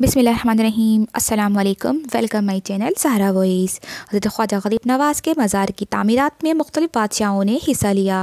बिसमीम अल्लाम welcome my channel Sahara voice Hazrat Khwaja गरीब नवाज़ के मज़ार की तमीरत में मुख्तलिफ़ बादशाहों ने हिस्सा लिया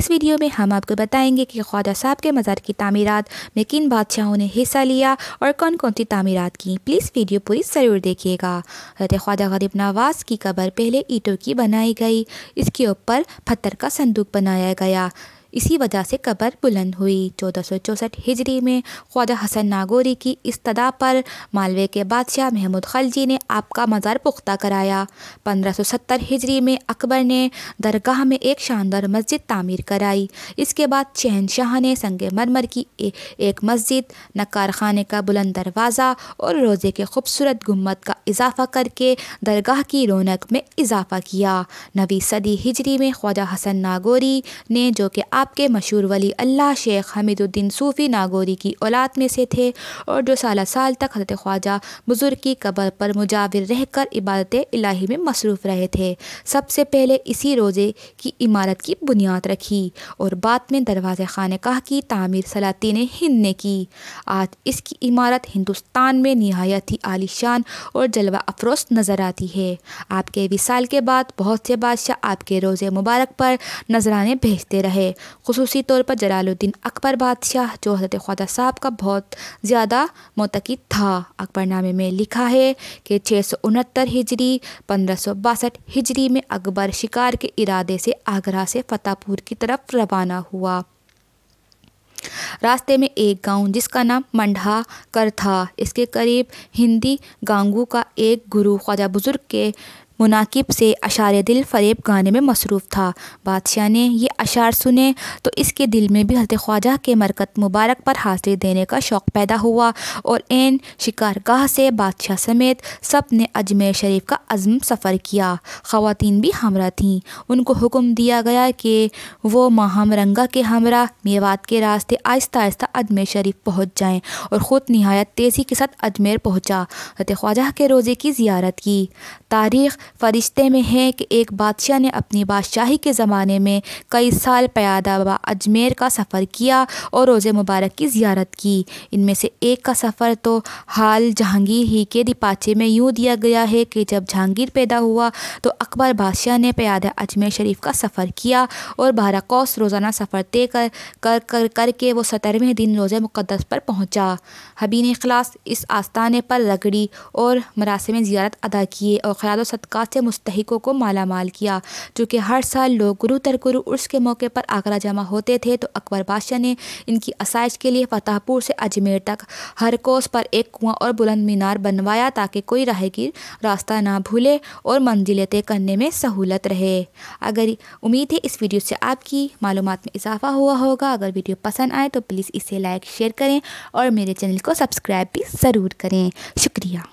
इस वीडियो में हम आपको बताएंगे कि ख्वाजा साहब के मज़ार की तमीरत में किन बादशाहों ने हिस्सा लिया और कौन कौन सी तमीरत की प्लीज़ वीडियो पूरी ज़रूर देखिएगा हजरत ख्वाजा गरीब नवाज़ की कबर पहले ईटों की बनाई गई इसके ऊपर पत्थर का संदूक बनाया गया इसी वजह से कबर बुलंद हुई चौदह सौ चौंसठ हिजरी में ख्वाजा हसन नागौरी की इस्तदा पर मालवे के बादशाह महमूद खलजी ने आपका मज़ार पुख्ता कराया पंद्रह सौ सत्तर हिजरी में अकबर ने दरगाह में एक शानदार मस्जिद तामीर कराई इसके बाद शहनशाह ने संग मरमर की ए, एक मस्जिद नकार खाने का बुलंद दरवाज़ा और रोज़े के खूबसूरत गुम्मत का इजाफा करके दरगाह की रौनक में इजाफा किया नवी सदी हिजरी में ख्वाजा हसन नागौरी ने जो कि आपके मशहूर वली अल्लाह शेख हमीदुद्दीन सूफ़ी नागौरी की औलाद में से थे और जो साल साल तक हजरत ख्वाजा बुज़ुर्ग की कबर पर मुजाविर रह कर इबादत इलाही में मसरूफ़ रहे थे सबसे पहले इसी रोज़े की इमारत की बुनियाद रखी और बाद में दरवाज़ कह की तामीर सलातीन हिंद ने की आज इसकी इमारत हिंदुस्तान में नहायत ही आलिशान और जलवा अफरोज नज़र आती है आपके विसाल के बाद बहुत से बादशाह आपके रोज़े मुबारक पर नजराने भेजते रहे खसूसी तौर पर जलालुद्दीन अकबर बादशाह जो हजरत ख्वाजा साहब का बहुत ज़्यादा मोतकद था अकबरनामे में लिखा है कि छः सौ उनहत्तर हिजरी पंद्रह सौ बासठ हिजरी में अकबर शिकार के इरादे से आगरा से फतेहपुर की तरफ रवाना हुआ रास्ते में एक गांव जिसका नाम मंडा कर था इसके करीब हिंदी गांगू का एक गुरु ख्वाजा बुज़ुर्ग के मुनाकिब से अशार दिल फरेब गाने में मसरूफ़ था बादशाह ने यह अशार सुने तो इसके दिल में भी हजरत ख्वाजा के मरकत मुबारक पर हाजिरी देने का शौक़ पैदा हुआ और एन शिकारगाह से बादशाह समेत सब ने अजमेर शरीफ का अज़म सफ़र किया ख़वातीन भी हमरा थीं उनको हुक्म दिया गया कि वो माहमरंगा के हमरा मेवात के रास्ते आहिस्ता आहिस्ता अजमेर शरीफ पहुँच जाएँ और ख़ुद नहायत तेज़ी के साथ अजमेर पहुँचा हजरत ख्वाजा के रोज़े की ज़ियारत की तारीख़ फरिश्ते में है कि एक बादशाह ने अपनी बादशाही के ज़माने में कई साल पयादाबा अजमेर का सफ़र किया और रोज़े मुबारक की जियारत की इनमें से एक का सफ़र तो हाल जहांगीर ही के दिपाचे में यूँ दिया गया है कि जब जहांगीर पैदा हुआ तो अकबर बादशाह ने प्याद अजमेर शरीफ का सफ़र किया और बारह कौस रोज़ाना सफ़र तय कर कर कर करके वो सतरवें दिन रोज़ मुक़दस पर पहुँचा हबीन अखलास इस आस्थाने पर रगड़ी और मरासम ज़ियारत अदा किए और खराद सदक़ा से मुस्तकों को माला माल किया चूँकि हर साल लोग गुरु तर गुरु उर्स के मौके पर आगरा जमा होते थे तो अकबर बादशाह ने इनकी आसाइश के लिए फतेहपुर से अजमेर तक हर कोस पर एक कुआँ और बुलंद मीनार बनवाया ताकि कोई राहगीर रास्ता ना भूले और मंजिलें तय करने में सहूलत रहे अगर उम्मीद है इस वीडियो से आपकी मालूम में इजाफा हुआ होगा अगर वीडियो पसंद आए तो प्लीज़ इसे लाइक शेयर करें और मेरे चैनल को सब्सक्राइब भी ज़रूर करें शुक्रिया